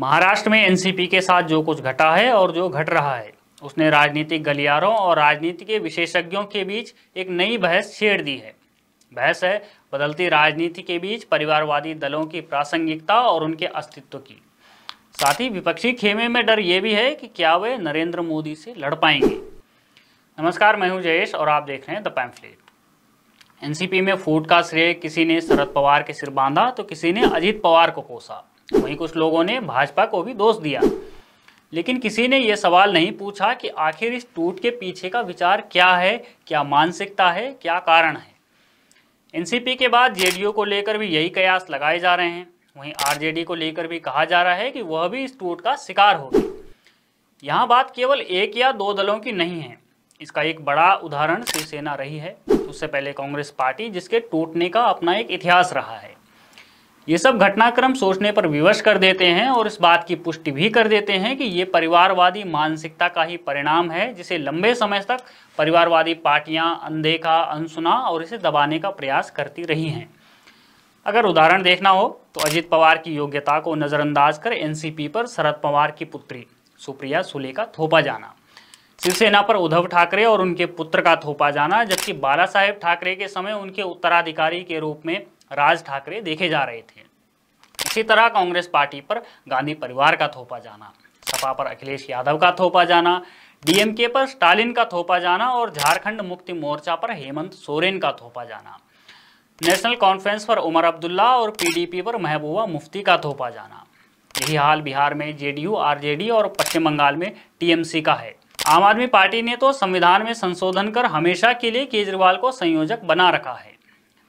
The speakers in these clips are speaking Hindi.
महाराष्ट्र में एनसीपी के साथ जो कुछ घटा है और जो घट रहा है उसने राजनीतिक गलियारों और राजनीति के विशेषज्ञों के बीच एक नई बहस छेड़ दी है बहस है बदलती राजनीति के बीच परिवारवादी दलों की प्रासंगिकता और उनके अस्तित्व की साथ ही विपक्षी खेमे में डर ये भी है कि क्या वे नरेंद्र मोदी से लड़ पाएंगे नमस्कार मैं हूं जयेश और आप देख रहे हैं द पैम्फलेट एनसीपी में फूट का श्रेय किसी ने शरद पवार के सिर बांधा तो किसी ने अजीत पवार को कोसा वहीं कुछ लोगों ने भाजपा को भी दोष दिया लेकिन किसी ने यह सवाल नहीं पूछा कि आखिर इस टूट के पीछे का विचार क्या है क्या मानसिकता है क्या कारण है एनसीपी के बाद जेडीयू को लेकर भी यही कयास लगाए जा रहे हैं वहीं आरजेडी को लेकर भी कहा जा रहा है कि वह भी इस टूट का शिकार होगी यहाँ बात केवल एक या दो दलों की नहीं है इसका एक बड़ा उदाहरण शिवसेना रही है उससे पहले कांग्रेस पार्टी जिसके टूटने का अपना एक इतिहास रहा है ये सब घटनाक्रम सोचने पर विवश कर देते हैं और इस बात की पुष्टि भी कर देते हैं कि ये परिवारवादी मानसिकता का ही परिणाम है जिसे लंबे समय तक परिवारवादी पार्टियां अनदेखा अनसुना और इसे दबाने का प्रयास करती रही हैं अगर उदाहरण देखना हो तो अजित पवार की योग्यता को नज़रअंदाज कर एनसीपी पर शरद पवार की पुत्री सुप्रिया सुले का थोपा जाना शिवसेना पर उद्धव ठाकरे और उनके पुत्र का थोपा जाना जबकि बाला साहेब ठाकरे के समय उनके उत्तराधिकारी के रूप में राज ठाकरे देखे जा रहे थे इसी तरह कांग्रेस पार्टी पर गांधी परिवार का थोपा जाना सपा पर अखिलेश यादव का थोपा जाना डीएमके पर स्टालिन का थोपा जाना और झारखंड मुक्ति मोर्चा पर हेमंत सोरेन का थोपा जाना नेशनल कॉन्फ्रेंस पर उमर अब्दुल्ला और पीडीपी पर महबूबा मुफ्ती का थोपा जाना यही हाल बिहार में जेडीयू आरजेडी और पश्चिम बंगाल में टीएमसी का है आम आदमी पार्टी ने तो संविधान में संशोधन कर हमेशा के लिए केजरीवाल को संयोजक बना रखा है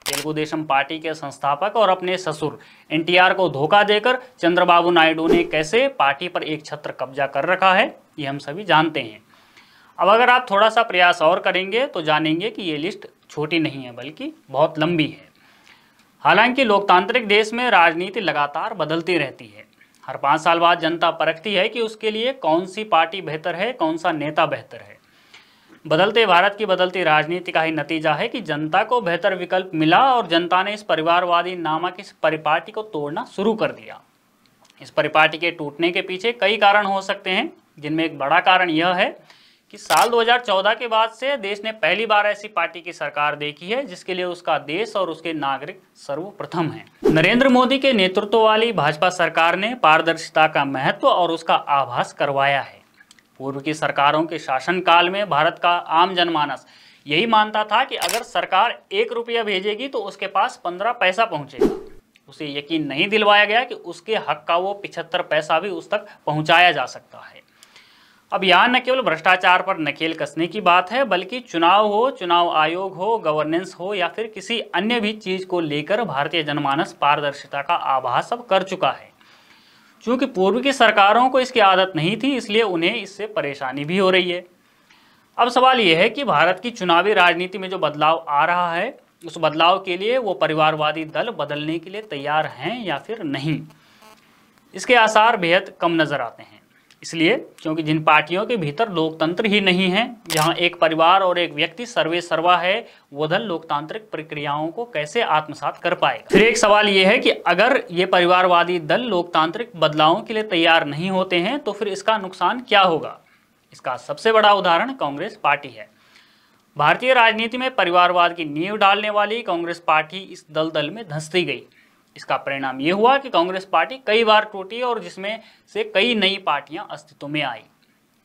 तेलुगु देशम पार्टी के संस्थापक और अपने ससुर एनटीआर को धोखा देकर चंद्रबाबू नायडू ने कैसे पार्टी पर एक छत्र कब्जा कर रखा है ये हम सभी जानते हैं अब अगर आप थोड़ा सा प्रयास और करेंगे तो जानेंगे कि ये लिस्ट छोटी नहीं है बल्कि बहुत लंबी है हालांकि लोकतांत्रिक देश में राजनीति लगातार बदलती रहती है हर पाँच साल बाद जनता परखती है कि उसके लिए कौन सी पार्टी बेहतर है कौन सा नेता बेहतर है बदलते भारत की बदलती राजनीति का ही नतीजा है कि जनता को बेहतर विकल्प मिला और जनता ने इस परिवारवादी नामक इस परिपाटी को तोड़ना शुरू कर दिया इस परिपाटी के टूटने के पीछे कई कारण हो सकते हैं जिनमें एक बड़ा कारण यह है कि साल 2014 के बाद से देश ने पहली बार ऐसी पार्टी की सरकार देखी है जिसके लिए उसका देश और उसके नागरिक सर्वप्रथम हैं। नरेंद्र मोदी के नेतृत्व वाली भाजपा सरकार ने पारदर्शिता का महत्व और उसका आभास करवाया है पूर्व की सरकारों के शासनकाल में भारत का आम जनमानस यही मानता था कि अगर सरकार एक रुपया भेजेगी तो उसके पास पंद्रह पैसा पहुंचेगा उसे यकीन नहीं दिलवाया गया कि उसके हक का वो पिछहत्तर पैसा भी उस तक पहुंचाया जा सकता है अब यहाँ न केवल भ्रष्टाचार पर नकेल कसने की बात है बल्कि चुनाव हो चुनाव आयोग हो गवर्नेंस हो या फिर किसी अन्य भी चीज़ को लेकर भारतीय जनमानस पारदर्शिता का आभास अब कर चुका है चूँकि पूर्व की सरकारों को इसकी आदत नहीं थी इसलिए उन्हें इससे परेशानी भी हो रही है अब सवाल यह है कि भारत की चुनावी राजनीति में जो बदलाव आ रहा है उस बदलाव के लिए वो परिवारवादी दल बदलने के लिए तैयार हैं या फिर नहीं इसके आसार बेहद कम नज़र आते हैं इसलिए क्योंकि जिन पार्टियों के भीतर लोकतंत्र ही नहीं है जहां एक परिवार और एक व्यक्ति सर्वे सर्वा है वो दल लोकतांत्रिक प्रक्रियाओं को कैसे आत्मसात कर पाएगा फिर एक सवाल ये है कि अगर ये परिवारवादी दल लोकतांत्रिक बदलावों के लिए तैयार नहीं होते हैं तो फिर इसका नुकसान क्या होगा इसका सबसे बड़ा उदाहरण कांग्रेस पार्टी है भारतीय राजनीति में परिवारवाद की नींव डालने वाली कांग्रेस पार्टी इस दल दल में धंसती गई इसका परिणाम ये हुआ कि कांग्रेस पार्टी कई बार टूटी और जिसमें से कई नई पार्टियां अस्तित्व में आई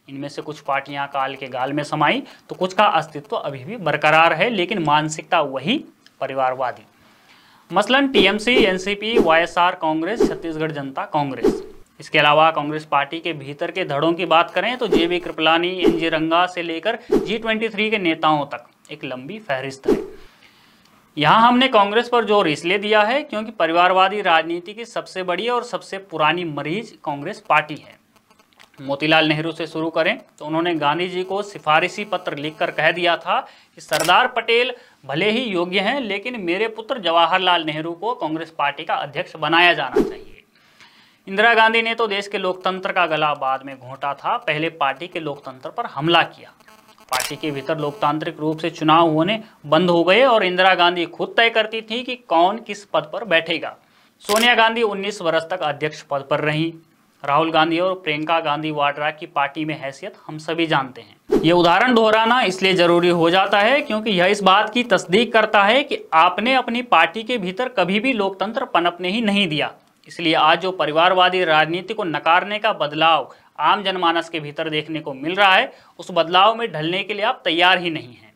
इनमें से कुछ पार्टियां काल के गाल में समाई तो कुछ का अस्तित्व अभी भी बरकरार है लेकिन मानसिकता वही परिवारवादी मसलन TMC NCP YSR Congress Chhattisgarh Janata Congress इसके अलावा कांग्रेस पार्टी के भीतर के धड़ों की बात करें तो जे बी कृपलानी एन रंगा से लेकर जी ट्वेंटी थ्री के नेताओं तक एक लंबी फहरिस्त है यहाँ हमने कांग्रेस पर जोर इसलिए दिया है क्योंकि परिवारवादी राजनीति की सबसे बड़ी और सबसे पुरानी मरीज कांग्रेस पार्टी है मोतीलाल नेहरू से शुरू करें तो उन्होंने गांधी जी को सिफारिशी पत्र लिखकर कह दिया था कि सरदार पटेल भले ही योग्य हैं लेकिन मेरे पुत्र जवाहरलाल नेहरू को कांग्रेस पार्टी का अध्यक्ष बनाया जाना चाहिए इंदिरा गांधी ने तो देश के लोकतंत्र का गला बाद में घोटा था पहले पार्टी के लोकतंत्र पर हमला किया पार्टी के भीतर लोकतांत्रिक रूप से चुनाव होने बंद हो गए और इंदिरा गांधी खुद तय करती थी कि कौन किस पद पर बैठेगा सोनिया गांधी 19 वर्ष तक अध्यक्ष पद पर रहीं राहुल गांधी और प्रियंका गांधी वाड्रा की पार्टी में हैसियत हम सभी जानते हैं ये उदाहरण दोहराना इसलिए जरूरी हो जाता है क्योंकि यह इस बात की तस्दीक करता है कि आपने अपनी पार्टी के भीतर कभी भी लोकतंत्र पनपने ही नहीं दिया इसलिए आज जो परिवारवादी राजनीति को नकारने का बदलाव आम जनमानस के भीतर देखने को मिल रहा है उस बदलाव में ढलने के लिए आप तैयार ही नहीं हैं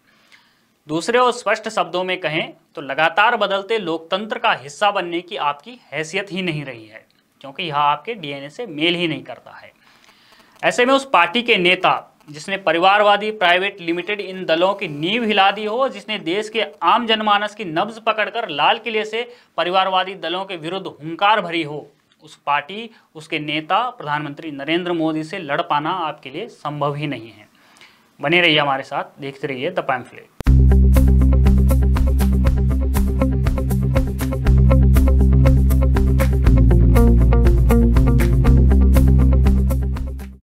दूसरे और स्पष्ट शब्दों में कहें तो लगातार बदलते लोकतंत्र का हिस्सा बनने की आपकी हैसियत ही नहीं रही है क्योंकि यह आपके डीएनए से मेल ही नहीं करता है ऐसे में उस पार्टी के नेता जिसने परिवारवादी प्राइवेट लिमिटेड इन दलों की नींव हिला दी हो जिसने देश के आम जनमानस की नब्ज पकड़कर लाल किले से परिवारवादी दलों के विरुद्ध हुंकार भरी हो उस पार्टी उसके नेता प्रधानमंत्री नरेंद्र मोदी से लड़ पाना आपके लिए संभव ही नहीं है बने रहिए हमारे साथ देखते रहिए द पैम्फलेट